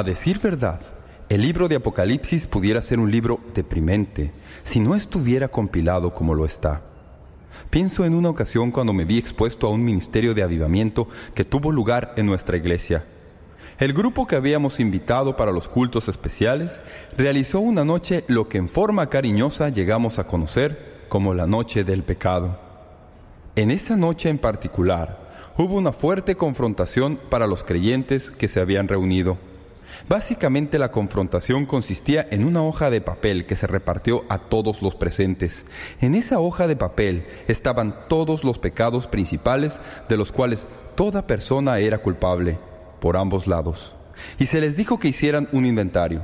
A decir verdad, el libro de Apocalipsis pudiera ser un libro deprimente si no estuviera compilado como lo está. Pienso en una ocasión cuando me vi expuesto a un ministerio de avivamiento que tuvo lugar en nuestra iglesia. El grupo que habíamos invitado para los cultos especiales realizó una noche lo que en forma cariñosa llegamos a conocer como la noche del pecado. En esa noche en particular hubo una fuerte confrontación para los creyentes que se habían reunido. Básicamente la confrontación consistía en una hoja de papel que se repartió a todos los presentes. En esa hoja de papel estaban todos los pecados principales de los cuales toda persona era culpable, por ambos lados. Y se les dijo que hicieran un inventario.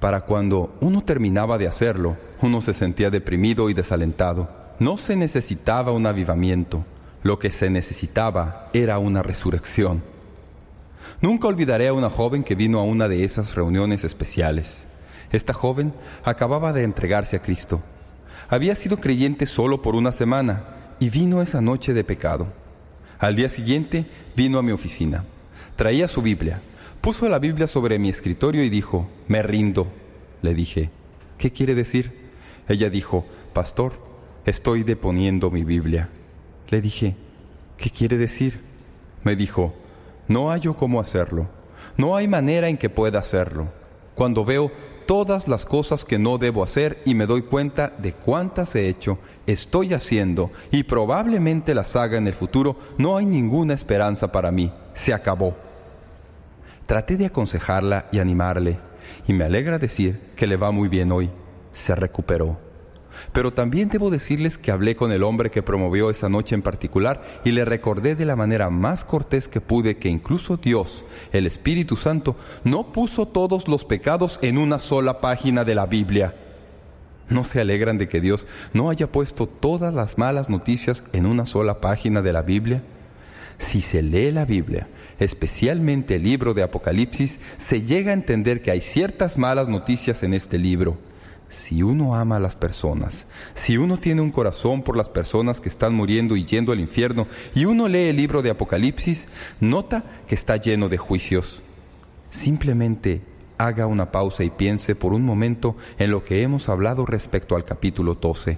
Para cuando uno terminaba de hacerlo, uno se sentía deprimido y desalentado. No se necesitaba un avivamiento, lo que se necesitaba era una resurrección. Nunca olvidaré a una joven que vino a una de esas reuniones especiales. Esta joven acababa de entregarse a Cristo. Había sido creyente solo por una semana y vino esa noche de pecado. Al día siguiente vino a mi oficina. Traía su Biblia. Puso la Biblia sobre mi escritorio y dijo, me rindo. Le dije, ¿qué quiere decir? Ella dijo, pastor, estoy deponiendo mi Biblia. Le dije, ¿qué quiere decir? Me dijo, no hallo cómo hacerlo. No hay manera en que pueda hacerlo. Cuando veo todas las cosas que no debo hacer y me doy cuenta de cuántas he hecho, estoy haciendo y probablemente las haga en el futuro, no hay ninguna esperanza para mí. Se acabó. Traté de aconsejarla y animarle, y me alegra decir que le va muy bien hoy. Se recuperó pero también debo decirles que hablé con el hombre que promovió esa noche en particular y le recordé de la manera más cortés que pude que incluso Dios, el Espíritu Santo, no puso todos los pecados en una sola página de la Biblia. ¿No se alegran de que Dios no haya puesto todas las malas noticias en una sola página de la Biblia? Si se lee la Biblia, especialmente el libro de Apocalipsis, se llega a entender que hay ciertas malas noticias en este libro si uno ama a las personas, si uno tiene un corazón por las personas que están muriendo y yendo al infierno, y uno lee el libro de Apocalipsis, nota que está lleno de juicios. Simplemente haga una pausa y piense por un momento en lo que hemos hablado respecto al capítulo 12.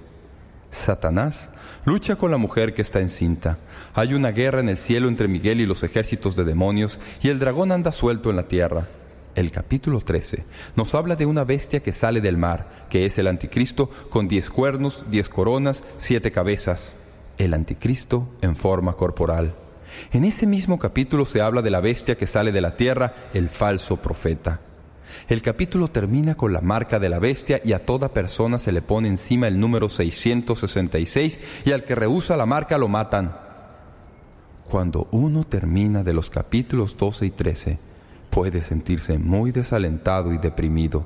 Satanás lucha con la mujer que está encinta. Hay una guerra en el cielo entre Miguel y los ejércitos de demonios, y el dragón anda suelto en la tierra. El capítulo 13 nos habla de una bestia que sale del mar, que es el anticristo, con diez cuernos, diez coronas, siete cabezas. El anticristo en forma corporal. En ese mismo capítulo se habla de la bestia que sale de la tierra, el falso profeta. El capítulo termina con la marca de la bestia y a toda persona se le pone encima el número 666 y al que rehúsa la marca lo matan. Cuando uno termina de los capítulos 12 y 13, puede sentirse muy desalentado y deprimido.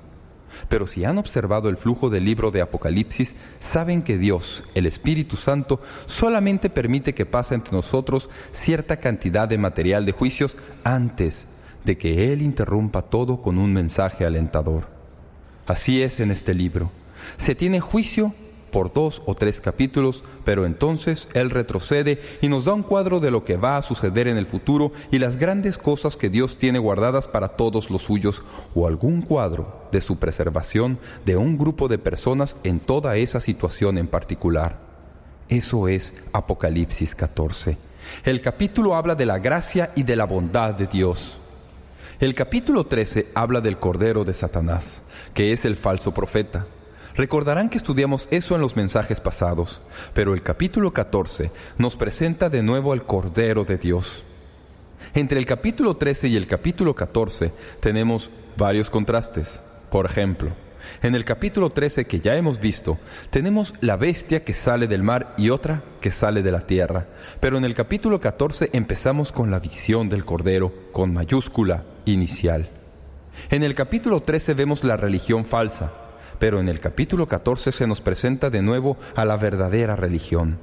Pero si han observado el flujo del libro de Apocalipsis, saben que Dios, el Espíritu Santo, solamente permite que pase entre nosotros cierta cantidad de material de juicios antes de que Él interrumpa todo con un mensaje alentador. Así es en este libro. Se tiene juicio por dos o tres capítulos, pero entonces Él retrocede y nos da un cuadro de lo que va a suceder en el futuro y las grandes cosas que Dios tiene guardadas para todos los suyos, o algún cuadro de su preservación de un grupo de personas en toda esa situación en particular. Eso es Apocalipsis 14. El capítulo habla de la gracia y de la bondad de Dios. El capítulo 13 habla del Cordero de Satanás, que es el falso profeta. Recordarán que estudiamos eso en los mensajes pasados, pero el capítulo 14 nos presenta de nuevo al Cordero de Dios. Entre el capítulo 13 y el capítulo 14 tenemos varios contrastes. Por ejemplo, en el capítulo 13 que ya hemos visto, tenemos la bestia que sale del mar y otra que sale de la tierra. Pero en el capítulo 14 empezamos con la visión del Cordero, con mayúscula inicial. En el capítulo 13 vemos la religión falsa, pero en el capítulo 14 se nos presenta de nuevo a la verdadera religión.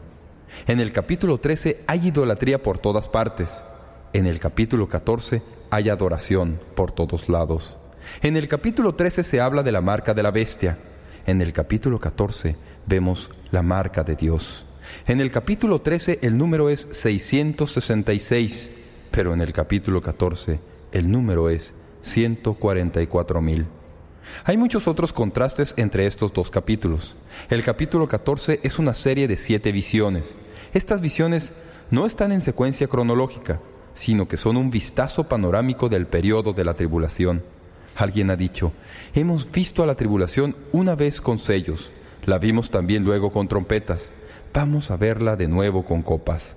En el capítulo 13 hay idolatría por todas partes. En el capítulo 14 hay adoración por todos lados. En el capítulo 13 se habla de la marca de la bestia. En el capítulo 14 vemos la marca de Dios. En el capítulo 13 el número es 666, pero en el capítulo 14 el número es 144,000. Hay muchos otros contrastes entre estos dos capítulos. El capítulo 14 es una serie de siete visiones. Estas visiones no están en secuencia cronológica, sino que son un vistazo panorámico del periodo de la tribulación. Alguien ha dicho, hemos visto a la tribulación una vez con sellos, la vimos también luego con trompetas, vamos a verla de nuevo con copas.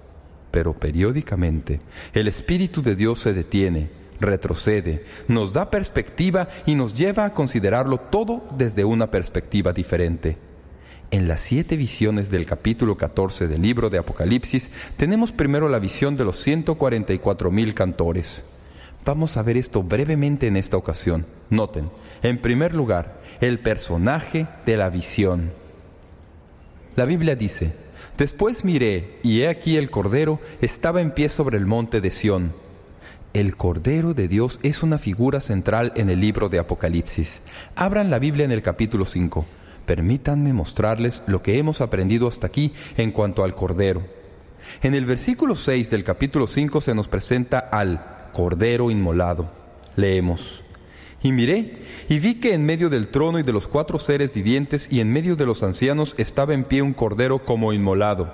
Pero periódicamente el Espíritu de Dios se detiene retrocede, nos da perspectiva y nos lleva a considerarlo todo desde una perspectiva diferente. En las siete visiones del capítulo 14 del libro de Apocalipsis tenemos primero la visión de los mil cantores. Vamos a ver esto brevemente en esta ocasión. Noten, en primer lugar, el personaje de la visión. La Biblia dice, Después miré, y he aquí el Cordero estaba en pie sobre el monte de Sión el Cordero de Dios es una figura central en el libro de Apocalipsis. Abran la Biblia en el capítulo 5. Permítanme mostrarles lo que hemos aprendido hasta aquí en cuanto al Cordero. En el versículo 6 del capítulo 5 se nos presenta al Cordero inmolado. Leemos. Y miré, y vi que en medio del trono y de los cuatro seres vivientes y en medio de los ancianos estaba en pie un cordero como inmolado.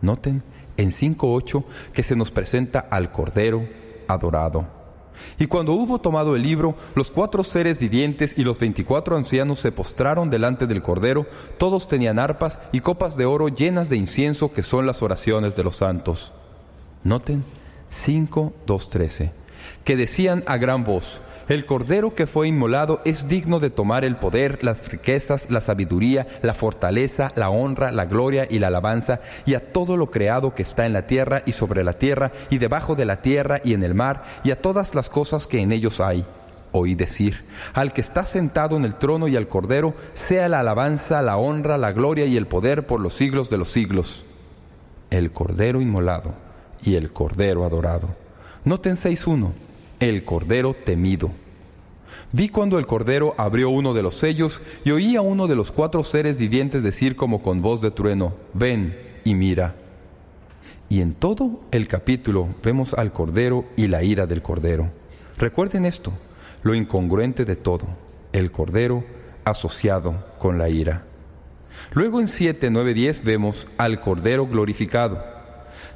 Noten en 5.8 que se nos presenta al cordero adorado. Y cuando hubo tomado el libro, los cuatro seres vivientes y los veinticuatro ancianos se postraron delante del Cordero, todos tenían arpas y copas de oro llenas de incienso que son las oraciones de los santos. Noten 5.2.13, que decían a gran voz, el Cordero que fue inmolado es digno de tomar el poder, las riquezas, la sabiduría, la fortaleza, la honra, la gloria y la alabanza, y a todo lo creado que está en la tierra y sobre la tierra y debajo de la tierra y en el mar, y a todas las cosas que en ellos hay oí decir, al que está sentado en el trono y al cordero, sea la alabanza, la honra, la gloria y el poder por los siglos de los siglos. El cordero inmolado y el cordero adorado. Noten seis uno el Cordero temido. Vi cuando el Cordero abrió uno de los sellos y oí a uno de los cuatro seres vivientes decir como con voz de trueno, ven y mira. Y en todo el capítulo vemos al Cordero y la ira del Cordero. Recuerden esto, lo incongruente de todo, el Cordero asociado con la ira. Luego en 7, 9, 10 vemos al Cordero glorificado.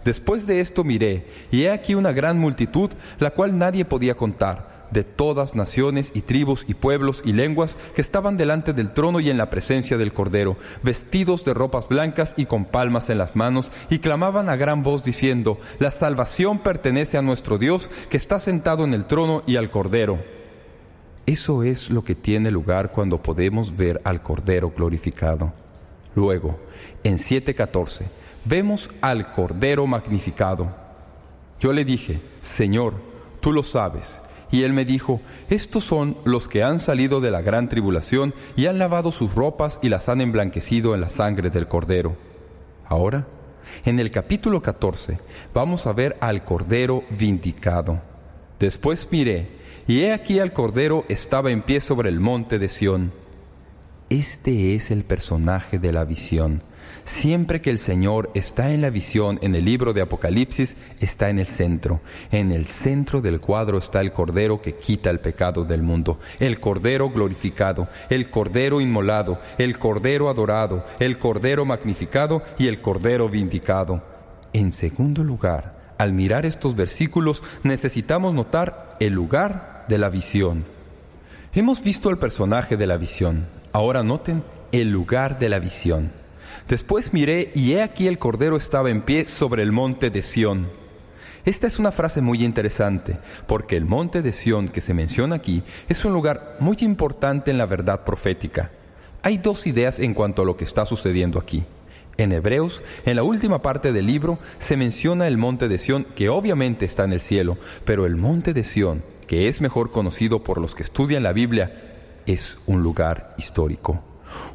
Después de esto miré, y he aquí una gran multitud, la cual nadie podía contar, de todas naciones y tribus y pueblos y lenguas que estaban delante del trono y en la presencia del Cordero, vestidos de ropas blancas y con palmas en las manos, y clamaban a gran voz diciendo, La salvación pertenece a nuestro Dios que está sentado en el trono y al Cordero. Eso es lo que tiene lugar cuando podemos ver al Cordero glorificado. Luego, en 714, vemos al Cordero magnificado. Yo le dije, Señor, tú lo sabes. Y él me dijo, estos son los que han salido de la gran tribulación y han lavado sus ropas y las han emblanquecido en la sangre del Cordero. Ahora, en el capítulo 14, vamos a ver al Cordero vindicado. Después miré, y he aquí al Cordero estaba en pie sobre el monte de Sión. Este es el personaje de la visión Siempre que el Señor está en la visión en el libro de Apocalipsis, está en el centro. En el centro del cuadro está el Cordero que quita el pecado del mundo. El Cordero glorificado, el Cordero inmolado, el Cordero adorado, el Cordero magnificado y el Cordero vindicado. En segundo lugar, al mirar estos versículos necesitamos notar el lugar de la visión. Hemos visto el personaje de la visión. Ahora noten el lugar de la visión. Después miré y he aquí el Cordero estaba en pie sobre el monte de Sión. Esta es una frase muy interesante, porque el monte de Sión que se menciona aquí es un lugar muy importante en la verdad profética. Hay dos ideas en cuanto a lo que está sucediendo aquí. En Hebreos, en la última parte del libro, se menciona el monte de Sión, que obviamente está en el cielo, pero el monte de Sión, que es mejor conocido por los que estudian la Biblia, es un lugar histórico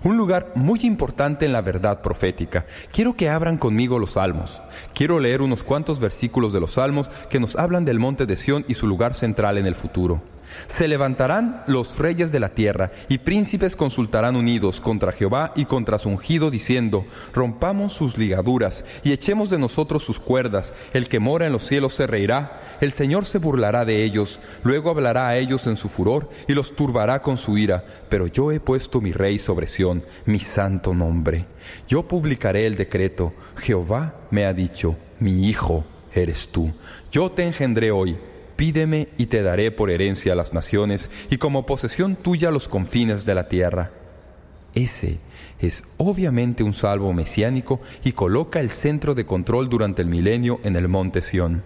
un lugar muy importante en la verdad profética. Quiero que abran conmigo los salmos. Quiero leer unos cuantos versículos de los salmos que nos hablan del monte de Sión y su lugar central en el futuro. Se levantarán los reyes de la tierra, y príncipes consultarán unidos contra Jehová y contra su ungido, diciendo, Rompamos sus ligaduras, y echemos de nosotros sus cuerdas, el que mora en los cielos se reirá, el Señor se burlará de ellos, luego hablará a ellos en su furor y los turbará con su ira. Pero yo he puesto mi rey sobre Sión, mi santo nombre. Yo publicaré el decreto. Jehová me ha dicho, mi hijo eres tú. Yo te engendré hoy. Pídeme y te daré por herencia las naciones y como posesión tuya los confines de la tierra. Ese es obviamente un salvo mesiánico y coloca el centro de control durante el milenio en el monte Sión.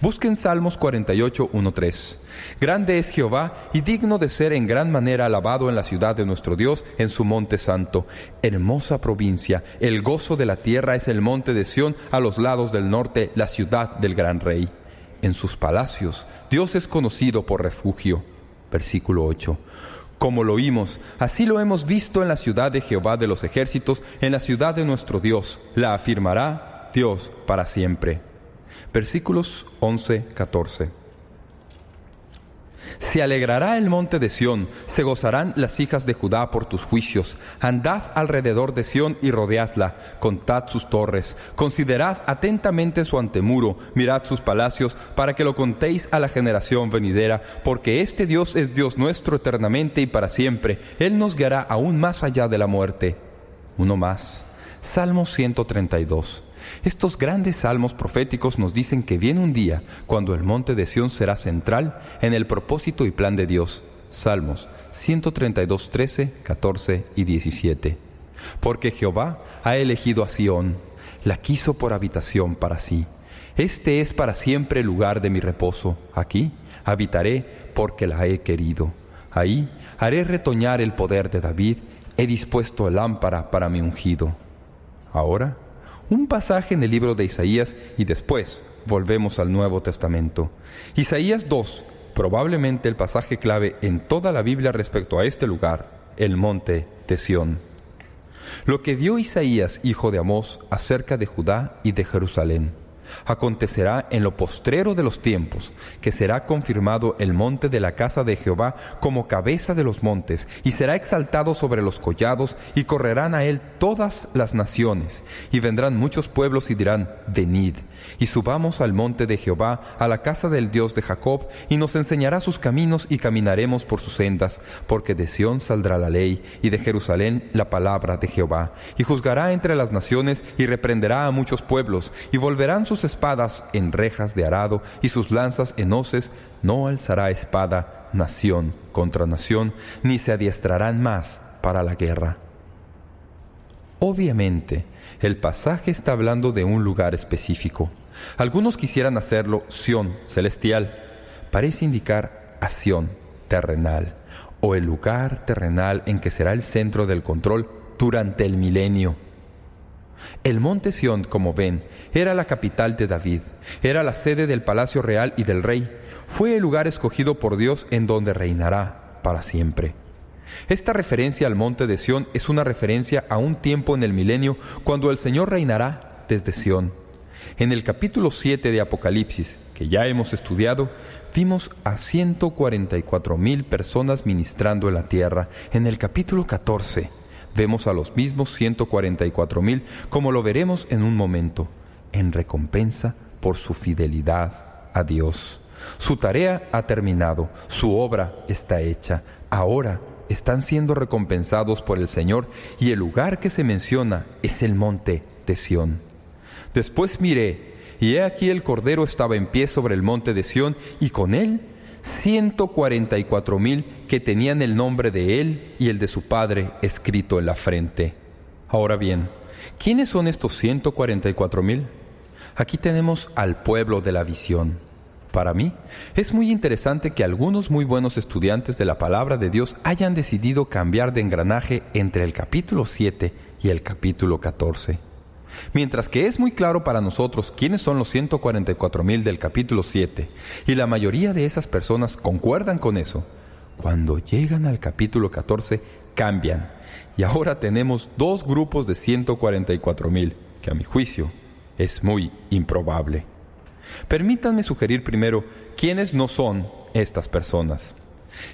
Busquen Salmos 48, Grande es Jehová y digno de ser en gran manera alabado en la ciudad de nuestro Dios, en su monte santo. Hermosa provincia, el gozo de la tierra es el monte de Sión, a los lados del norte, la ciudad del gran rey. En sus palacios, Dios es conocido por refugio. Versículo 8. Como lo oímos, así lo hemos visto en la ciudad de Jehová de los ejércitos, en la ciudad de nuestro Dios. La afirmará Dios para siempre. Versículos 11, 14. Se alegrará el monte de Sión, se gozarán las hijas de Judá por tus juicios. Andad alrededor de Sión y rodeadla, contad sus torres, considerad atentamente su antemuro, mirad sus palacios, para que lo contéis a la generación venidera, porque este Dios es Dios nuestro eternamente y para siempre. Él nos guiará aún más allá de la muerte. Uno más. Salmo 132. Estos grandes salmos proféticos nos dicen que viene un día cuando el monte de Sión será central en el propósito y plan de Dios. Salmos 132, 13, 14 y 17. Porque Jehová ha elegido a Sión, la quiso por habitación para sí. Este es para siempre el lugar de mi reposo. Aquí habitaré porque la he querido. Ahí haré retoñar el poder de David. He dispuesto lámpara para mi ungido. Ahora un pasaje en el libro de Isaías y después volvemos al Nuevo Testamento. Isaías 2, probablemente el pasaje clave en toda la Biblia respecto a este lugar, el monte de Sión. Lo que vio Isaías, hijo de Amós, acerca de Judá y de Jerusalén. Acontecerá en lo postrero de los tiempos que será confirmado el monte de la casa de Jehová como cabeza de los montes, y será exaltado sobre los collados, y correrán a él todas las naciones, y vendrán muchos pueblos y dirán, venid y subamos al monte de Jehová, a la casa del Dios de Jacob, y nos enseñará sus caminos y caminaremos por sus sendas, porque de Sión saldrá la ley, y de Jerusalén la palabra de Jehová, y juzgará entre las naciones y reprenderá a muchos pueblos, y volverán sus espadas en rejas de arado y sus lanzas en hoces, no alzará espada nación contra nación, ni se adiestrarán más para la guerra. Obviamente, el pasaje está hablando de un lugar específico. Algunos quisieran hacerlo Sión, celestial. Parece indicar a Sión, terrenal, o el lugar terrenal en que será el centro del control durante el milenio. El monte Sión, como ven, era la capital de David, era la sede del palacio real y del rey, fue el lugar escogido por Dios en donde reinará para siempre. Esta referencia al monte de Sión es una referencia a un tiempo en el milenio cuando el Señor reinará desde Sión. En el capítulo 7 de Apocalipsis, que ya hemos estudiado, vimos a 144 mil personas ministrando en la tierra. En el capítulo 14 vemos a los mismos 144 mil, como lo veremos en un momento, en recompensa por su fidelidad a Dios. Su tarea ha terminado, su obra está hecha. Ahora están siendo recompensados por el Señor y el lugar que se menciona es el monte de Sión. Después miré y he aquí el Cordero estaba en pie sobre el monte de Sión y con él ciento cuarenta y cuatro mil que tenían el nombre de él y el de su padre escrito en la frente. Ahora bien, ¿quiénes son estos ciento cuarenta y cuatro mil? Aquí tenemos al pueblo de la visión. Para mí, es muy interesante que algunos muy buenos estudiantes de la palabra de Dios hayan decidido cambiar de engranaje entre el capítulo 7 y el capítulo 14. Mientras que es muy claro para nosotros quiénes son los 144.000 del capítulo 7, y la mayoría de esas personas concuerdan con eso, cuando llegan al capítulo 14 cambian, y ahora tenemos dos grupos de 144.000, que a mi juicio es muy improbable. Permítanme sugerir primero quiénes no son estas personas.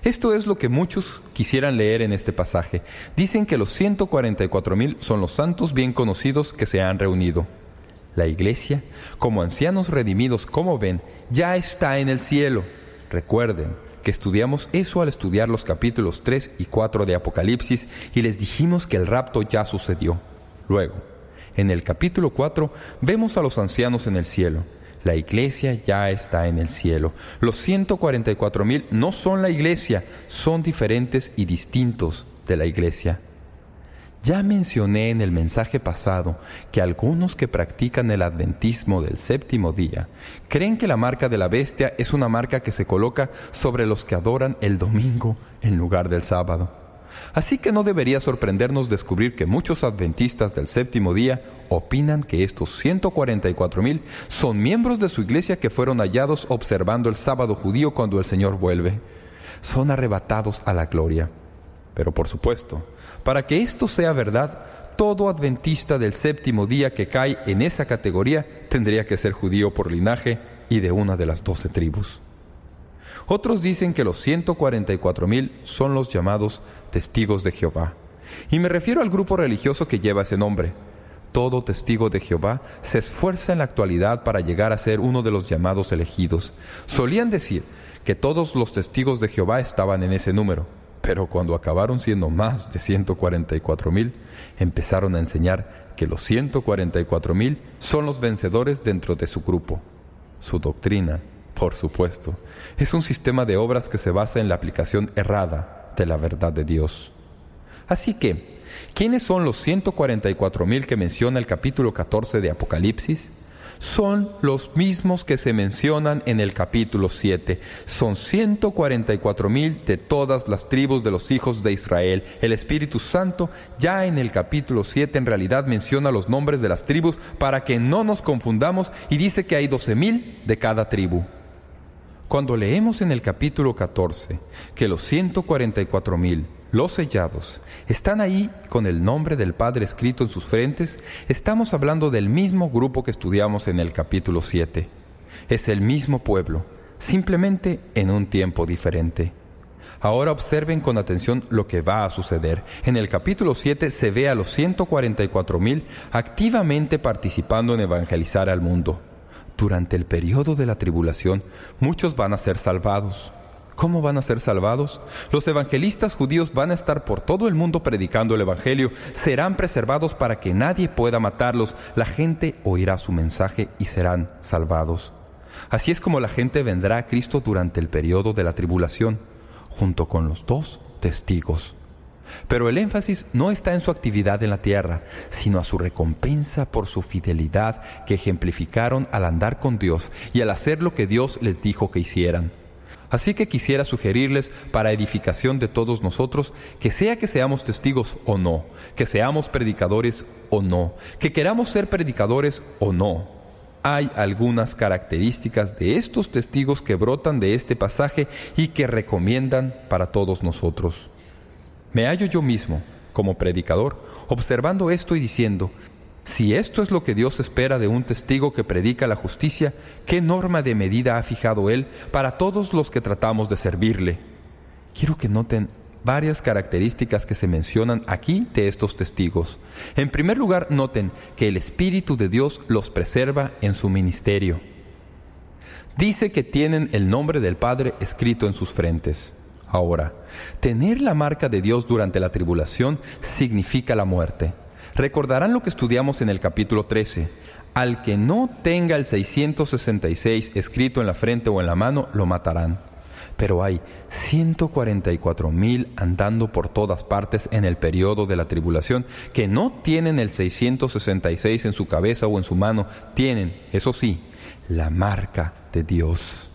Esto es lo que muchos quisieran leer en este pasaje. Dicen que los 144.000 son los santos bien conocidos que se han reunido. La iglesia, como ancianos redimidos, como ven, ya está en el cielo. Recuerden que estudiamos eso al estudiar los capítulos 3 y 4 de Apocalipsis y les dijimos que el rapto ya sucedió. Luego, en el capítulo 4 vemos a los ancianos en el cielo. La iglesia ya está en el cielo. Los 144 mil no son la iglesia, son diferentes y distintos de la iglesia. Ya mencioné en el mensaje pasado que algunos que practican el adventismo del séptimo día creen que la marca de la bestia es una marca que se coloca sobre los que adoran el domingo en lugar del sábado. Así que no debería sorprendernos descubrir que muchos adventistas del séptimo día opinan que estos 144.000 son miembros de su iglesia que fueron hallados observando el sábado judío cuando el Señor vuelve. Son arrebatados a la gloria. Pero por supuesto, para que esto sea verdad, todo adventista del séptimo día que cae en esa categoría tendría que ser judío por linaje y de una de las doce tribus. Otros dicen que los 144.000 son los llamados testigos de Jehová. Y me refiero al grupo religioso que lleva ese nombre, todo testigo de Jehová se esfuerza en la actualidad para llegar a ser uno de los llamados elegidos. Solían decir que todos los testigos de Jehová estaban en ese número, pero cuando acabaron siendo más de 144,000, mil, empezaron a enseñar que los 144 mil son los vencedores dentro de su grupo. Su doctrina, por supuesto, es un sistema de obras que se basa en la aplicación errada de la verdad de Dios. Así que, ¿Quiénes son los 144 mil que menciona el capítulo 14 de Apocalipsis? Son los mismos que se mencionan en el capítulo 7. Son 144 mil de todas las tribus de los hijos de Israel. El Espíritu Santo ya en el capítulo 7 en realidad menciona los nombres de las tribus para que no nos confundamos y dice que hay 12,000 mil de cada tribu. Cuando leemos en el capítulo 14 que los 144 mil los sellados están ahí con el nombre del Padre escrito en sus frentes. Estamos hablando del mismo grupo que estudiamos en el capítulo 7. Es el mismo pueblo, simplemente en un tiempo diferente. Ahora observen con atención lo que va a suceder. En el capítulo 7 se ve a los 144.000 activamente participando en evangelizar al mundo. Durante el periodo de la tribulación, muchos van a ser salvados. ¿Cómo van a ser salvados? Los evangelistas judíos van a estar por todo el mundo predicando el Evangelio. Serán preservados para que nadie pueda matarlos. La gente oirá su mensaje y serán salvados. Así es como la gente vendrá a Cristo durante el periodo de la tribulación, junto con los dos testigos. Pero el énfasis no está en su actividad en la tierra, sino a su recompensa por su fidelidad que ejemplificaron al andar con Dios y al hacer lo que Dios les dijo que hicieran. Así que quisiera sugerirles, para edificación de todos nosotros, que sea que seamos testigos o no, que seamos predicadores o no, que queramos ser predicadores o no, hay algunas características de estos testigos que brotan de este pasaje y que recomiendan para todos nosotros. Me hallo yo mismo, como predicador, observando esto y diciendo, si esto es lo que Dios espera de un testigo que predica la justicia, ¿qué norma de medida ha fijado Él para todos los que tratamos de servirle? Quiero que noten varias características que se mencionan aquí de estos testigos. En primer lugar, noten que el Espíritu de Dios los preserva en su ministerio. Dice que tienen el nombre del Padre escrito en sus frentes. Ahora, tener la marca de Dios durante la tribulación significa la muerte. Recordarán lo que estudiamos en el capítulo 13. Al que no tenga el 666 escrito en la frente o en la mano, lo matarán. Pero hay 144 mil andando por todas partes en el periodo de la tribulación que no tienen el 666 en su cabeza o en su mano, tienen, eso sí, la marca de Dios.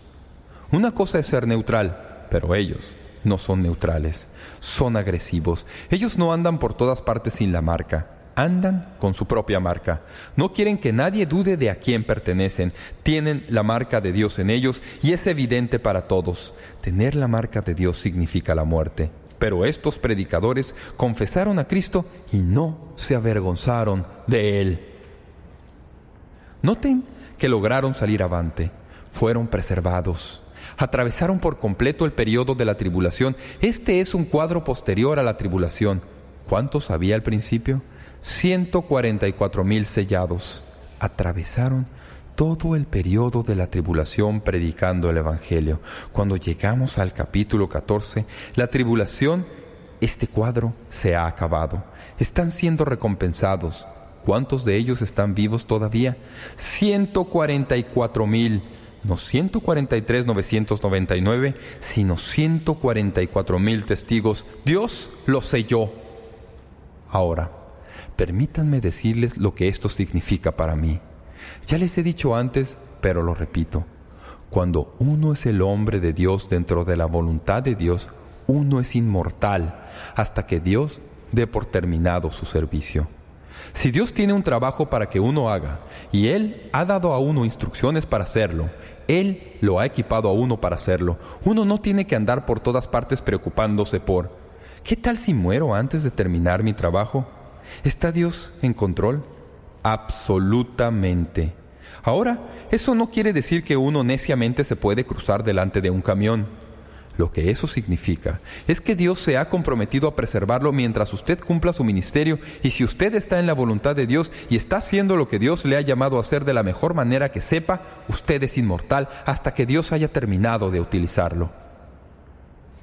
Una cosa es ser neutral, pero ellos no son neutrales, son agresivos. Ellos no andan por todas partes sin la marca andan con su propia marca. No quieren que nadie dude de a quién pertenecen. Tienen la marca de Dios en ellos y es evidente para todos. Tener la marca de Dios significa la muerte. Pero estos predicadores confesaron a Cristo y no se avergonzaron de Él. Noten que lograron salir avante. Fueron preservados atravesaron por completo el periodo de la tribulación. Este es un cuadro posterior a la tribulación. ¿Cuántos había al principio? 144 mil sellados atravesaron todo el periodo de la tribulación predicando el Evangelio. Cuando llegamos al capítulo 14, la tribulación, este cuadro se ha acabado. Están siendo recompensados. ¿Cuántos de ellos están vivos todavía? 144 mil. No 143.999, sino 144 mil testigos. Dios los selló. Ahora, Permítanme decirles lo que esto significa para mí. Ya les he dicho antes, pero lo repito. Cuando uno es el hombre de Dios dentro de la voluntad de Dios, uno es inmortal hasta que Dios dé por terminado su servicio. Si Dios tiene un trabajo para que uno haga y Él ha dado a uno instrucciones para hacerlo, Él lo ha equipado a uno para hacerlo, uno no tiene que andar por todas partes preocupándose por ¿qué tal si muero antes de terminar mi trabajo? ¿Está Dios en control? Absolutamente. Ahora, eso no quiere decir que uno neciamente se puede cruzar delante de un camión. Lo que eso significa es que Dios se ha comprometido a preservarlo mientras usted cumpla su ministerio y si usted está en la voluntad de Dios y está haciendo lo que Dios le ha llamado a hacer de la mejor manera que sepa, usted es inmortal hasta que Dios haya terminado de utilizarlo.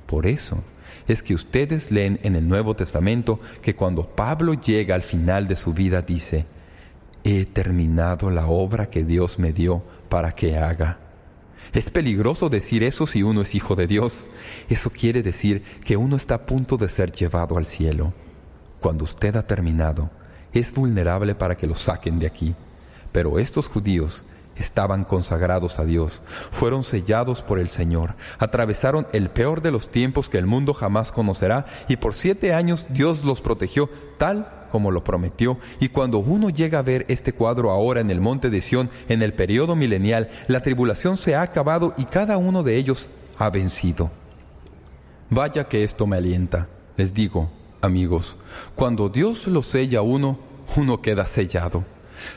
Por eso, es que ustedes leen en el Nuevo Testamento que cuando Pablo llega al final de su vida dice, he terminado la obra que Dios me dio para que haga. Es peligroso decir eso si uno es hijo de Dios. Eso quiere decir que uno está a punto de ser llevado al cielo. Cuando usted ha terminado, es vulnerable para que lo saquen de aquí. Pero estos judíos estaban consagrados a Dios, fueron sellados por el Señor, atravesaron el peor de los tiempos que el mundo jamás conocerá y por siete años Dios los protegió tal como lo prometió y cuando uno llega a ver este cuadro ahora en el monte de Sión en el periodo milenial, la tribulación se ha acabado y cada uno de ellos ha vencido. Vaya que esto me alienta, les digo, amigos, cuando Dios lo sella uno, uno queda sellado.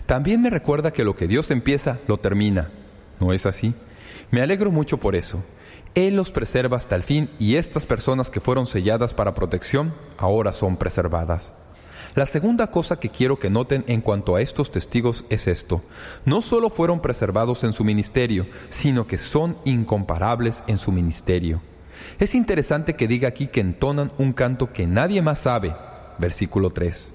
También me recuerda que lo que Dios empieza, lo termina. ¿No es así? Me alegro mucho por eso. Él los preserva hasta el fin y estas personas que fueron selladas para protección ahora son preservadas. La segunda cosa que quiero que noten en cuanto a estos testigos es esto. No solo fueron preservados en su ministerio, sino que son incomparables en su ministerio. Es interesante que diga aquí que entonan un canto que nadie más sabe. Versículo 3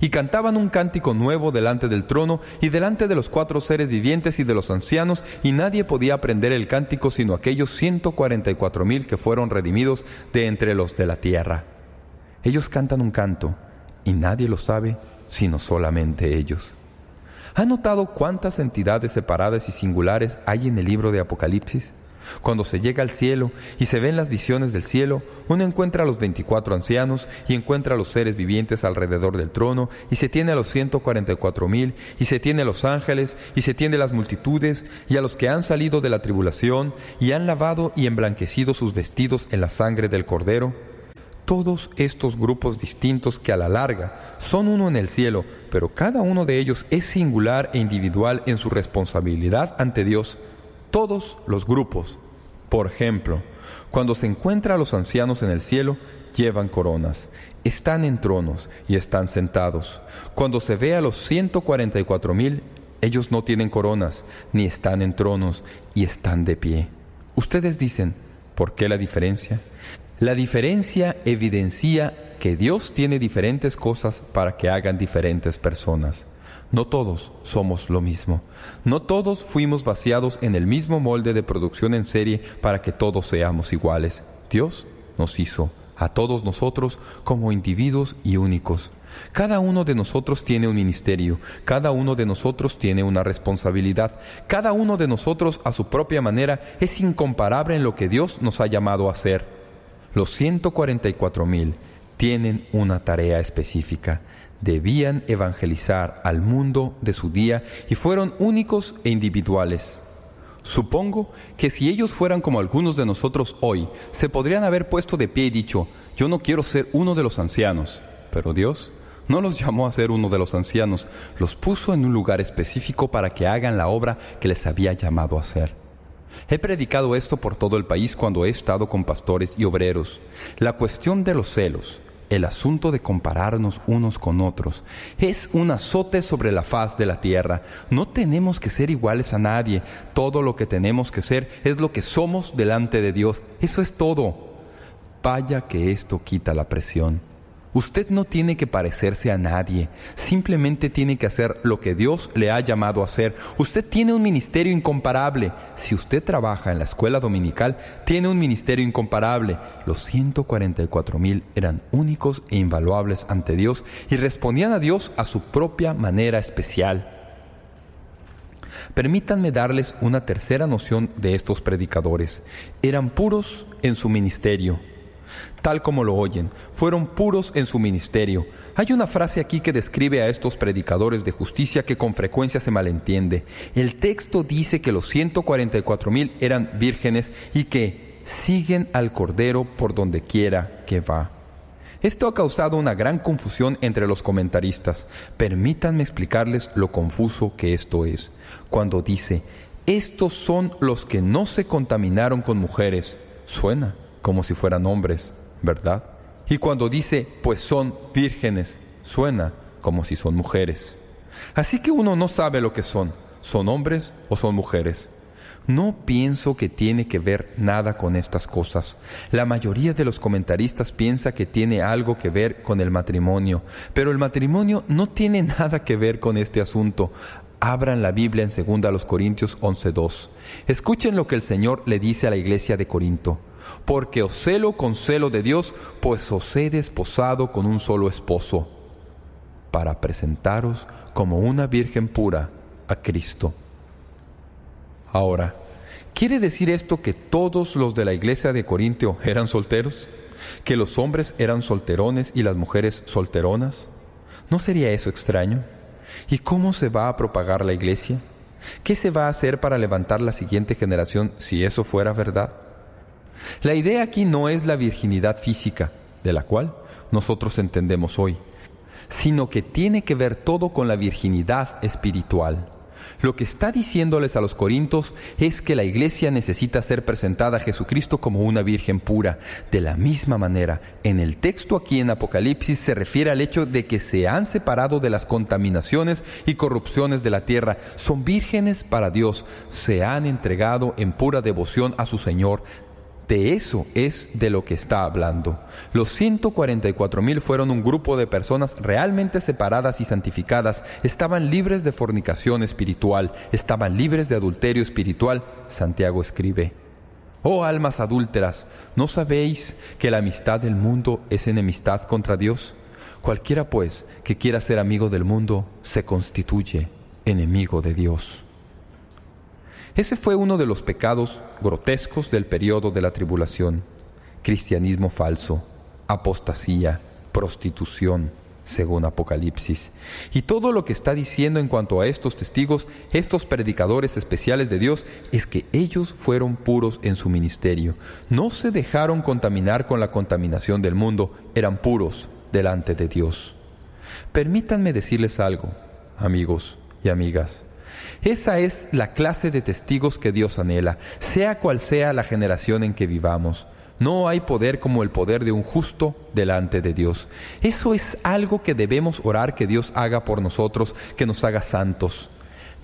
y cantaban un cántico nuevo delante del trono y delante de los cuatro seres vivientes y de los ancianos, y nadie podía aprender el cántico sino aquellos ciento cuarenta y cuatro mil que fueron redimidos de entre los de la tierra. Ellos cantan un canto, y nadie lo sabe sino solamente ellos. ¿Ha notado cuántas entidades separadas y singulares hay en el libro de Apocalipsis? Cuando se llega al cielo y se ven las visiones del cielo, uno encuentra a los veinticuatro ancianos y encuentra a los seres vivientes alrededor del trono y se tiene a los cuatro mil y se tiene a los ángeles y se tiene a las multitudes y a los que han salido de la tribulación y han lavado y emblanquecido sus vestidos en la sangre del cordero. Todos estos grupos distintos que a la larga son uno en el cielo, pero cada uno de ellos es singular e individual en su responsabilidad ante Dios todos los grupos. Por ejemplo, cuando se encuentra a los ancianos en el cielo, llevan coronas, están en tronos y están sentados. Cuando se ve a los 144 mil, ellos no tienen coronas, ni están en tronos y están de pie. Ustedes dicen, ¿por qué la diferencia? La diferencia evidencia que Dios tiene diferentes cosas para que hagan diferentes personas. No todos somos lo mismo. No todos fuimos vaciados en el mismo molde de producción en serie para que todos seamos iguales. Dios nos hizo a todos nosotros como individuos y únicos. Cada uno de nosotros tiene un ministerio, cada uno de nosotros tiene una responsabilidad, cada uno de nosotros a su propia manera es incomparable en lo que Dios nos ha llamado a hacer. Los 144 mil tienen una tarea específica debían evangelizar al mundo de su día y fueron únicos e individuales. Supongo que si ellos fueran como algunos de nosotros hoy, se podrían haber puesto de pie y dicho, yo no quiero ser uno de los ancianos. Pero Dios no los llamó a ser uno de los ancianos, los puso en un lugar específico para que hagan la obra que les había llamado a hacer. He predicado esto por todo el país cuando he estado con pastores y obreros. La cuestión de los celos, el asunto de compararnos unos con otros es un azote sobre la faz de la tierra. No tenemos que ser iguales a nadie. Todo lo que tenemos que ser es lo que somos delante de Dios. Eso es todo. Vaya que esto quita la presión. Usted no tiene que parecerse a nadie, simplemente tiene que hacer lo que Dios le ha llamado a hacer. Usted tiene un ministerio incomparable. Si usted trabaja en la escuela dominical, tiene un ministerio incomparable. Los 144 mil eran únicos e invaluables ante Dios y respondían a Dios a su propia manera especial. Permítanme darles una tercera noción de estos predicadores. Eran puros en su ministerio tal como lo oyen. Fueron puros en su ministerio. Hay una frase aquí que describe a estos predicadores de justicia que con frecuencia se malentiende. El texto dice que los 144 mil eran vírgenes y que siguen al Cordero por donde quiera que va. Esto ha causado una gran confusión entre los comentaristas. Permítanme explicarles lo confuso que esto es. Cuando dice, estos son los que no se contaminaron con mujeres, suena como si fueran hombres, ¿verdad? Y cuando dice, pues son vírgenes, suena como si son mujeres. Así que uno no sabe lo que son, son hombres o son mujeres. No pienso que tiene que ver nada con estas cosas. La mayoría de los comentaristas piensa que tiene algo que ver con el matrimonio, pero el matrimonio no tiene nada que ver con este asunto. Abran la Biblia en 2 Corintios 11.2. Escuchen lo que el Señor le dice a la iglesia de Corinto porque os celo con celo de Dios, pues os he desposado con un solo esposo, para presentaros como una virgen pura a Cristo. Ahora, ¿quiere decir esto que todos los de la iglesia de Corintio eran solteros? ¿Que los hombres eran solterones y las mujeres solteronas? ¿No sería eso extraño? ¿Y cómo se va a propagar la iglesia? ¿Qué se va a hacer para levantar la siguiente generación si eso fuera verdad? La idea aquí no es la virginidad física, de la cual nosotros entendemos hoy, sino que tiene que ver todo con la virginidad espiritual. Lo que está diciéndoles a los corintos es que la iglesia necesita ser presentada a Jesucristo como una virgen pura. De la misma manera, en el texto aquí en Apocalipsis se refiere al hecho de que se han separado de las contaminaciones y corrupciones de la tierra. Son vírgenes para Dios, se han entregado en pura devoción a su Señor de eso es de lo que está hablando. Los 144 mil fueron un grupo de personas realmente separadas y santificadas. Estaban libres de fornicación espiritual, estaban libres de adulterio espiritual, Santiago escribe. Oh almas adúlteras, ¿no sabéis que la amistad del mundo es enemistad contra Dios? Cualquiera pues que quiera ser amigo del mundo se constituye enemigo de Dios. Ese fue uno de los pecados grotescos del periodo de la tribulación. Cristianismo falso, apostasía, prostitución, según Apocalipsis. Y todo lo que está diciendo en cuanto a estos testigos, estos predicadores especiales de Dios, es que ellos fueron puros en su ministerio. No se dejaron contaminar con la contaminación del mundo, eran puros delante de Dios. Permítanme decirles algo, amigos y amigas. Esa es la clase de testigos que Dios anhela, sea cual sea la generación en que vivamos. No hay poder como el poder de un justo delante de Dios. Eso es algo que debemos orar que Dios haga por nosotros, que nos haga santos.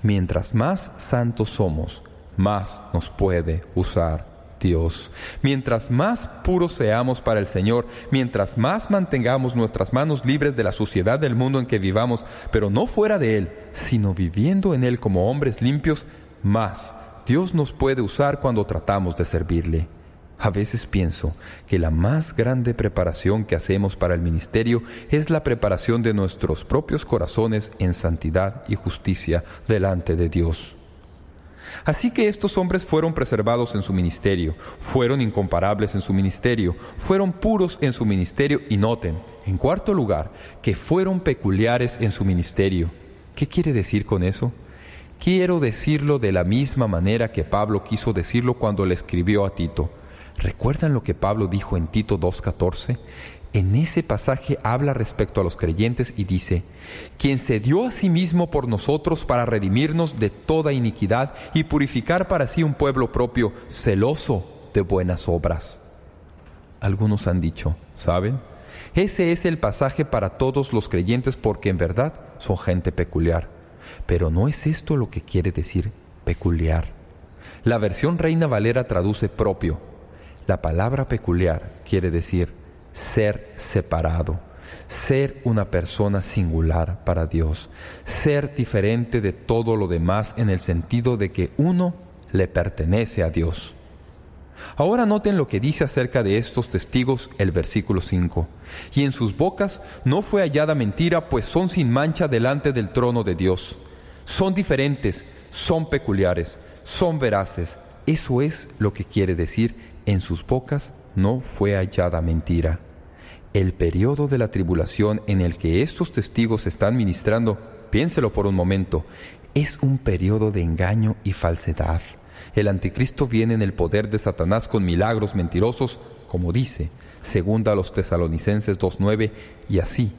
Mientras más santos somos, más nos puede usar Dios. Mientras más puros seamos para el Señor, mientras más mantengamos nuestras manos libres de la suciedad del mundo en que vivamos, pero no fuera de Él, sino viviendo en Él como hombres limpios, más Dios nos puede usar cuando tratamos de servirle. A veces pienso que la más grande preparación que hacemos para el ministerio es la preparación de nuestros propios corazones en santidad y justicia delante de Dios. Así que estos hombres fueron preservados en su ministerio, fueron incomparables en su ministerio, fueron puros en su ministerio y noten, en cuarto lugar, que fueron peculiares en su ministerio. ¿Qué quiere decir con eso? Quiero decirlo de la misma manera que Pablo quiso decirlo cuando le escribió a Tito. ¿Recuerdan lo que Pablo dijo en Tito 2.14? en ese pasaje habla respecto a los creyentes y dice, quien se dio a sí mismo por nosotros para redimirnos de toda iniquidad y purificar para sí un pueblo propio celoso de buenas obras. Algunos han dicho, ¿saben? Ese es el pasaje para todos los creyentes porque en verdad son gente peculiar. Pero no es esto lo que quiere decir peculiar. La versión Reina Valera traduce propio. La palabra peculiar quiere decir ser separado, ser una persona singular para Dios, ser diferente de todo lo demás en el sentido de que uno le pertenece a Dios. Ahora noten lo que dice acerca de estos testigos el versículo 5. Y en sus bocas no fue hallada mentira, pues son sin mancha delante del trono de Dios. Son diferentes, son peculiares, son veraces. Eso es lo que quiere decir, en sus bocas no fue hallada mentira el periodo de la tribulación en el que estos testigos están ministrando, piénselo por un momento, es un periodo de engaño y falsedad. El anticristo viene en el poder de Satanás con milagros mentirosos, como dice, segunda a los tesalonicenses 2.9, y así,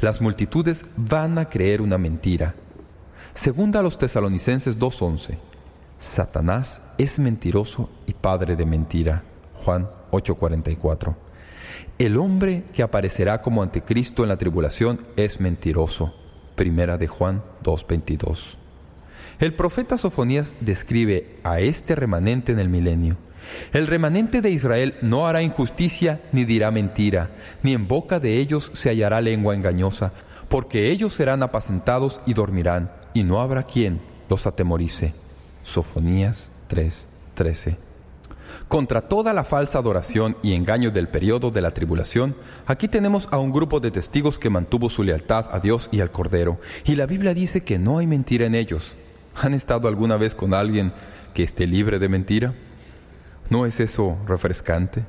las multitudes van a creer una mentira. Segunda a los tesalonicenses 2.11, Satanás es mentiroso y padre de mentira. Juan 8.44 el hombre que aparecerá como anticristo en la tribulación es mentiroso. Primera de Juan 2.22. El profeta Sofonías describe a este remanente en el milenio. El remanente de Israel no hará injusticia ni dirá mentira, ni en boca de ellos se hallará lengua engañosa, porque ellos serán apacentados y dormirán, y no habrá quien los atemorice. Sofonías 3:13 contra toda la falsa adoración y engaño del periodo de la tribulación, aquí tenemos a un grupo de testigos que mantuvo su lealtad a Dios y al Cordero, y la Biblia dice que no hay mentira en ellos. ¿Han estado alguna vez con alguien que esté libre de mentira? ¿No es eso refrescante?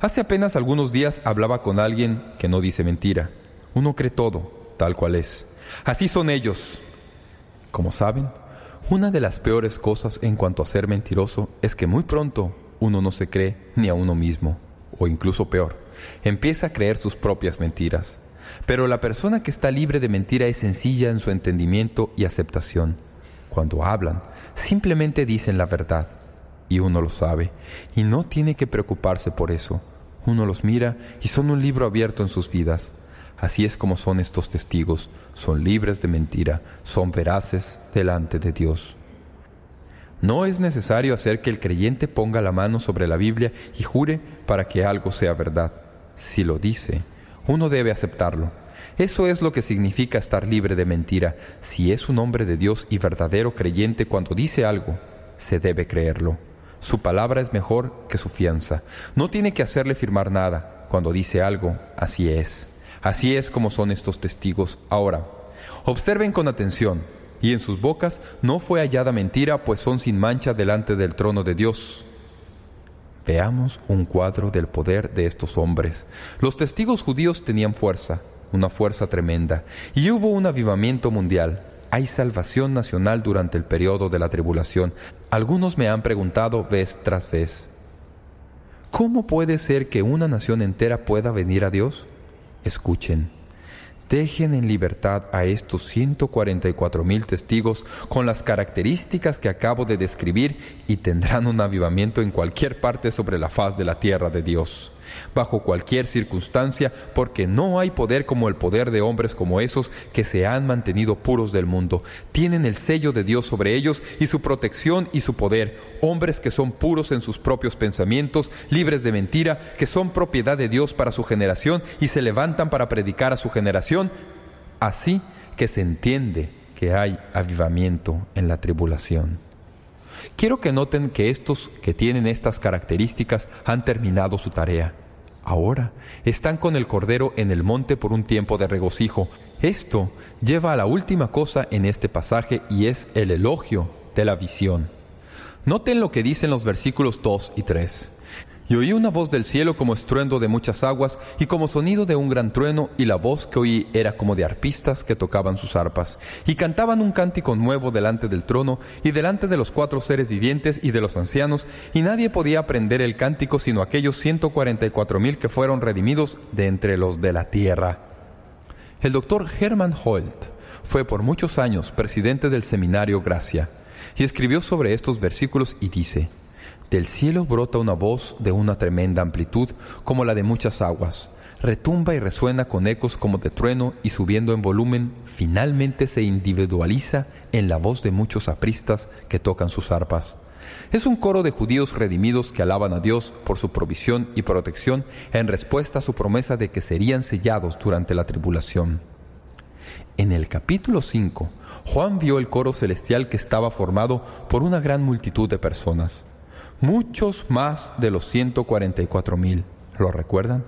Hace apenas algunos días hablaba con alguien que no dice mentira. Uno cree todo, tal cual es. Así son ellos. Como saben, una de las peores cosas en cuanto a ser mentiroso es que muy pronto uno no se cree ni a uno mismo, o incluso peor, empieza a creer sus propias mentiras. Pero la persona que está libre de mentira es sencilla en su entendimiento y aceptación. Cuando hablan, simplemente dicen la verdad, y uno lo sabe, y no tiene que preocuparse por eso. Uno los mira y son un libro abierto en sus vidas. Así es como son estos testigos, son libres de mentira, son veraces delante de Dios. No es necesario hacer que el creyente ponga la mano sobre la Biblia y jure para que algo sea verdad. Si lo dice, uno debe aceptarlo. Eso es lo que significa estar libre de mentira. Si es un hombre de Dios y verdadero creyente cuando dice algo, se debe creerlo. Su palabra es mejor que su fianza. No tiene que hacerle firmar nada. Cuando dice algo, así es. Así es como son estos testigos. Ahora, observen con atención y en sus bocas no fue hallada mentira, pues son sin mancha delante del trono de Dios. Veamos un cuadro del poder de estos hombres. Los testigos judíos tenían fuerza, una fuerza tremenda, y hubo un avivamiento mundial. Hay salvación nacional durante el periodo de la tribulación. Algunos me han preguntado vez tras vez, ¿cómo puede ser que una nación entera pueda venir a Dios? Escuchen, Dejen en libertad a estos 144 mil testigos con las características que acabo de describir y tendrán un avivamiento en cualquier parte sobre la faz de la tierra de Dios bajo cualquier circunstancia, porque no hay poder como el poder de hombres como esos que se han mantenido puros del mundo. Tienen el sello de Dios sobre ellos y su protección y su poder, hombres que son puros en sus propios pensamientos, libres de mentira, que son propiedad de Dios para su generación y se levantan para predicar a su generación. Así que se entiende que hay avivamiento en la tribulación. Quiero que noten que estos que tienen estas características han terminado su tarea. Ahora están con el Cordero en el monte por un tiempo de regocijo. Esto lleva a la última cosa en este pasaje y es el elogio de la visión. Noten lo que dicen los versículos 2 y 3. Y oí una voz del cielo como estruendo de muchas aguas y como sonido de un gran trueno, y la voz que oí era como de arpistas que tocaban sus arpas, y cantaban un cántico nuevo delante del trono y delante de los cuatro seres vivientes y de los ancianos, y nadie podía aprender el cántico sino aquellos ciento y cuatro mil que fueron redimidos de entre los de la tierra. El doctor Hermann Holt fue por muchos años presidente del seminario Gracia, y escribió sobre estos versículos y dice, del cielo brota una voz de una tremenda amplitud como la de muchas aguas. Retumba y resuena con ecos como de trueno y subiendo en volumen, finalmente se individualiza en la voz de muchos apristas que tocan sus arpas. Es un coro de judíos redimidos que alaban a Dios por su provisión y protección en respuesta a su promesa de que serían sellados durante la tribulación. En el capítulo 5, Juan vio el coro celestial que estaba formado por una gran multitud de personas muchos más de los 144 mil. ¿Lo recuerdan?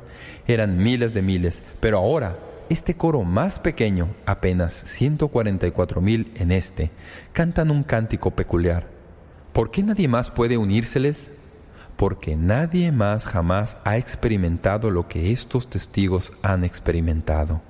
Eran miles de miles, pero ahora este coro más pequeño, apenas 144 mil en este, cantan un cántico peculiar. ¿Por qué nadie más puede unírseles? Porque nadie más jamás ha experimentado lo que estos testigos han experimentado.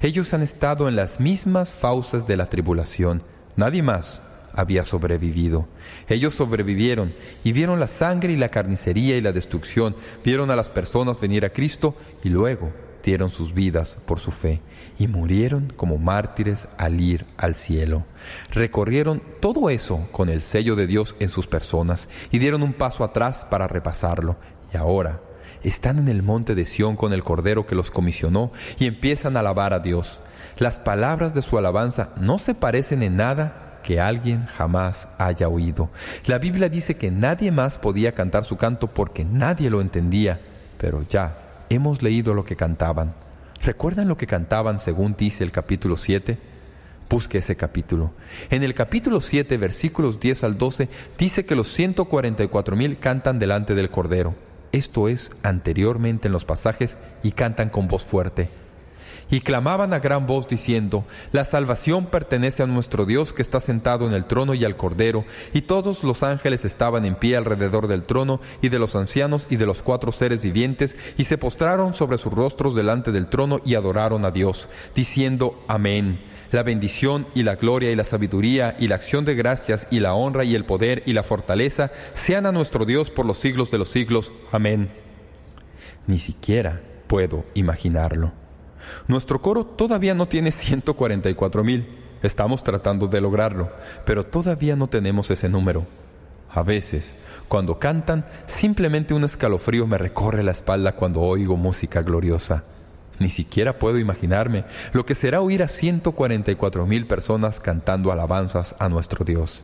Ellos han estado en las mismas fauces de la tribulación, nadie más, había sobrevivido. Ellos sobrevivieron y vieron la sangre y la carnicería y la destrucción, vieron a las personas venir a Cristo y luego dieron sus vidas por su fe y murieron como mártires al ir al cielo. Recorrieron todo eso con el sello de Dios en sus personas y dieron un paso atrás para repasarlo. Y ahora están en el monte de Sión con el Cordero que los comisionó y empiezan a alabar a Dios. Las palabras de su alabanza no se parecen en nada que alguien jamás haya oído. La Biblia dice que nadie más podía cantar su canto porque nadie lo entendía, pero ya hemos leído lo que cantaban. ¿Recuerdan lo que cantaban según dice el capítulo 7? Busque ese capítulo. En el capítulo 7, versículos 10 al 12, dice que los 144 mil cantan delante del Cordero. Esto es anteriormente en los pasajes y cantan con voz fuerte y clamaban a gran voz diciendo, La salvación pertenece a nuestro Dios que está sentado en el trono y al Cordero, y todos los ángeles estaban en pie alrededor del trono y de los ancianos y de los cuatro seres vivientes, y se postraron sobre sus rostros delante del trono y adoraron a Dios, diciendo, Amén la bendición y la gloria y la sabiduría y la acción de gracias y la honra y el poder y la fortaleza sean a nuestro Dios por los siglos de los siglos. Amén. Ni siquiera puedo imaginarlo. Nuestro coro todavía no tiene 144 mil. Estamos tratando de lograrlo, pero todavía no tenemos ese número. A veces, cuando cantan, simplemente un escalofrío me recorre la espalda cuando oigo música gloriosa. Ni siquiera puedo imaginarme lo que será oír a 144 mil personas cantando alabanzas a nuestro Dios.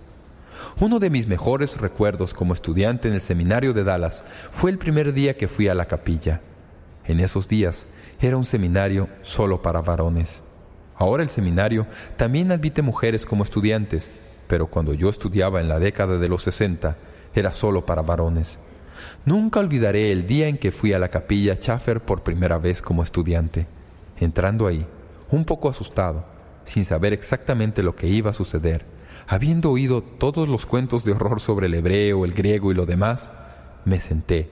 Uno de mis mejores recuerdos como estudiante en el seminario de Dallas fue el primer día que fui a la capilla. En esos días era un seminario solo para varones. Ahora el seminario también admite mujeres como estudiantes, pero cuando yo estudiaba en la década de los 60 era solo para varones. Nunca olvidaré el día en que fui a la capilla Chaffer por primera vez como estudiante. Entrando ahí, un poco asustado, sin saber exactamente lo que iba a suceder, habiendo oído todos los cuentos de horror sobre el hebreo, el griego y lo demás, me senté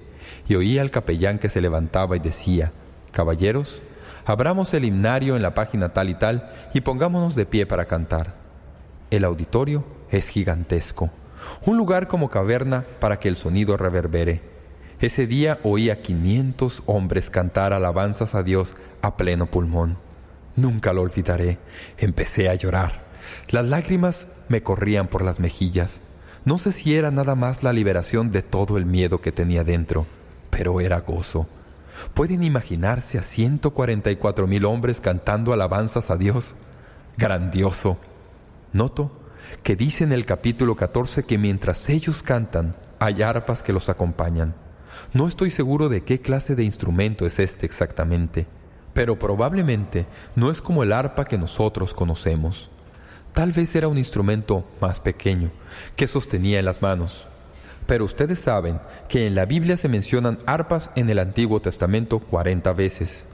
y oí al capellán que se levantaba y decía Caballeros, abramos el himnario en la página tal y tal y pongámonos de pie para cantar. El auditorio es gigantesco, un lugar como caverna para que el sonido reverbere. Ese día a 500 hombres cantar alabanzas a Dios a pleno pulmón. Nunca lo olvidaré. Empecé a llorar. Las lágrimas me corrían por las mejillas. No sé si era nada más la liberación de todo el miedo que tenía dentro, pero era gozo. ¿Pueden imaginarse a cuatro mil hombres cantando alabanzas a Dios? Grandioso. Noto que dice en el capítulo 14 que mientras ellos cantan, hay arpas que los acompañan. No estoy seguro de qué clase de instrumento es este exactamente, pero probablemente no es como el arpa que nosotros conocemos. Tal vez era un instrumento más pequeño que sostenía en las manos. Pero ustedes saben que en la Biblia se mencionan arpas en el Antiguo Testamento 40 veces.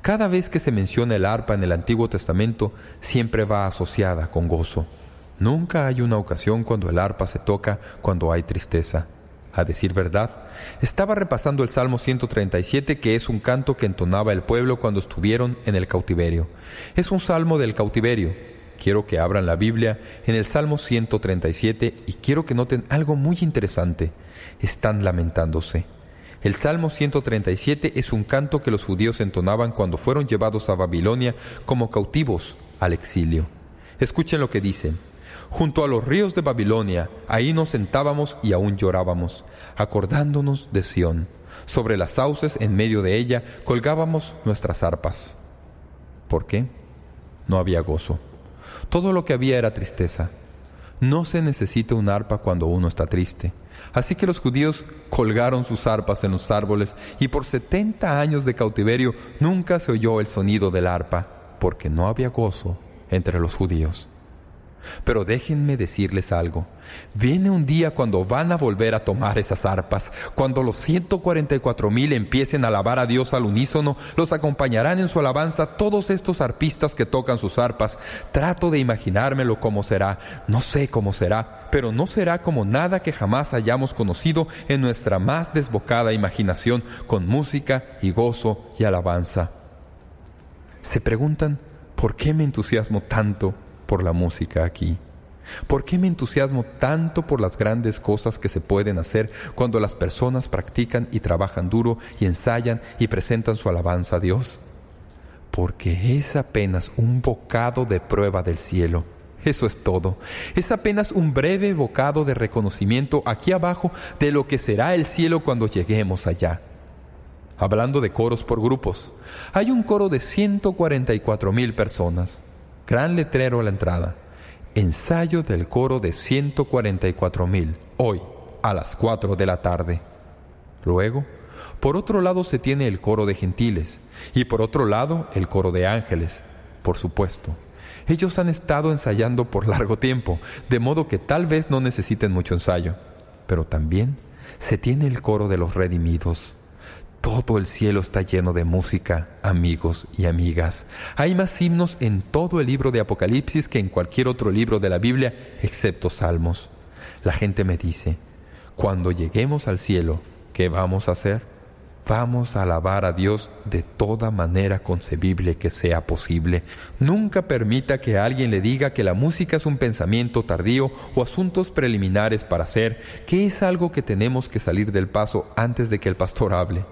Cada vez que se menciona el arpa en el Antiguo Testamento, siempre va asociada con gozo. Nunca hay una ocasión cuando el arpa se toca cuando hay tristeza. A decir verdad, estaba repasando el Salmo 137 que es un canto que entonaba el pueblo cuando estuvieron en el cautiverio. Es un salmo del cautiverio, Quiero que abran la Biblia en el Salmo 137 y quiero que noten algo muy interesante. Están lamentándose. El Salmo 137 es un canto que los judíos entonaban cuando fueron llevados a Babilonia como cautivos al exilio. Escuchen lo que dice. Junto a los ríos de Babilonia, ahí nos sentábamos y aún llorábamos, acordándonos de Sión. Sobre las sauces, en medio de ella, colgábamos nuestras arpas. ¿Por qué? No había gozo. Todo lo que había era tristeza. No se necesita un arpa cuando uno está triste. Así que los judíos colgaron sus arpas en los árboles y por 70 años de cautiverio nunca se oyó el sonido del arpa, porque no había gozo entre los judíos. Pero déjenme decirles algo. Viene un día cuando van a volver a tomar esas arpas. Cuando los 144 mil empiecen a alabar a Dios al unísono, los acompañarán en su alabanza todos estos arpistas que tocan sus arpas. Trato de imaginármelo cómo será. No sé cómo será, pero no será como nada que jamás hayamos conocido en nuestra más desbocada imaginación, con música y gozo y alabanza. Se preguntan, ¿por qué me entusiasmo tanto? por la música aquí? ¿Por qué me entusiasmo tanto por las grandes cosas que se pueden hacer cuando las personas practican y trabajan duro y ensayan y presentan su alabanza a Dios? Porque es apenas un bocado de prueba del cielo. Eso es todo. Es apenas un breve bocado de reconocimiento aquí abajo de lo que será el cielo cuando lleguemos allá. Hablando de coros por grupos, hay un coro de 144 mil personas gran letrero a la entrada. Ensayo del coro de 144 mil, hoy, a las 4 de la tarde. Luego, por otro lado se tiene el coro de gentiles y por otro lado el coro de ángeles, por supuesto. Ellos han estado ensayando por largo tiempo, de modo que tal vez no necesiten mucho ensayo. Pero también se tiene el coro de los redimidos, todo el cielo está lleno de música, amigos y amigas. Hay más himnos en todo el libro de Apocalipsis que en cualquier otro libro de la Biblia, excepto Salmos. La gente me dice, cuando lleguemos al cielo, ¿qué vamos a hacer? Vamos a alabar a Dios de toda manera concebible que sea posible. Nunca permita que alguien le diga que la música es un pensamiento tardío o asuntos preliminares para hacer, que es algo que tenemos que salir del paso antes de que el pastor hable.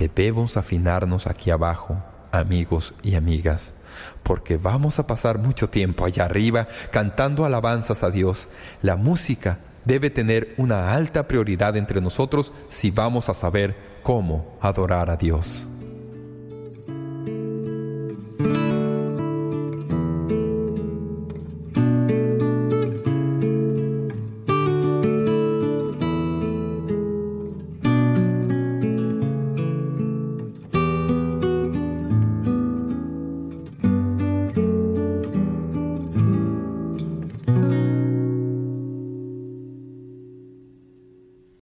Debemos afinarnos aquí abajo, amigos y amigas, porque vamos a pasar mucho tiempo allá arriba cantando alabanzas a Dios. La música debe tener una alta prioridad entre nosotros si vamos a saber cómo adorar a Dios.